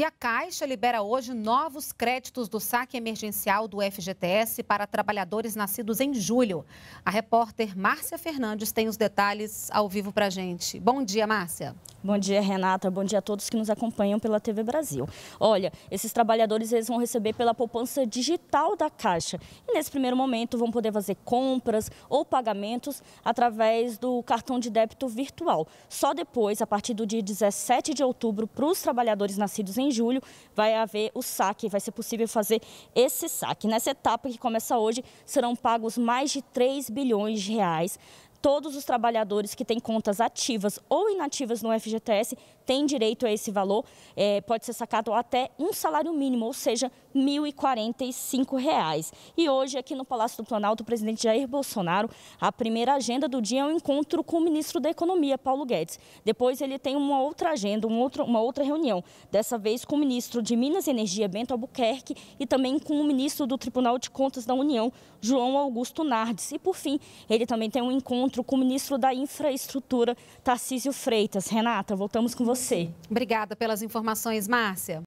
E a Caixa libera hoje novos créditos do saque emergencial do FGTS para trabalhadores nascidos em julho. A repórter Márcia Fernandes tem os detalhes ao vivo para gente. Bom dia, Márcia. Bom dia, Renata. Bom dia a todos que nos acompanham pela TV Brasil. Olha, esses trabalhadores eles vão receber pela poupança digital da Caixa. E nesse primeiro momento vão poder fazer compras ou pagamentos através do cartão de débito virtual. Só depois, a partir do dia 17 de outubro, para os trabalhadores nascidos em julho, vai haver o saque, vai ser possível fazer esse saque. Nessa etapa que começa hoje, serão pagos mais de 3 bilhões de reais todos os trabalhadores que têm contas ativas ou inativas no FGTS têm direito a esse valor, é, pode ser sacado até um salário mínimo, ou seja, R$ 1.045. E hoje, aqui no Palácio do Planalto, o presidente Jair Bolsonaro, a primeira agenda do dia é um encontro com o ministro da Economia, Paulo Guedes. Depois ele tem uma outra agenda, uma outra uma outra reunião, dessa vez com o ministro de Minas e Energia, Bento Albuquerque, e também com o ministro do Tribunal de Contas da União, João Augusto Nardes. E, por fim, ele também tem um encontro encontro com o ministro da Infraestrutura, Tarcísio Freitas. Renata, voltamos com você. Obrigada pelas informações, Márcia.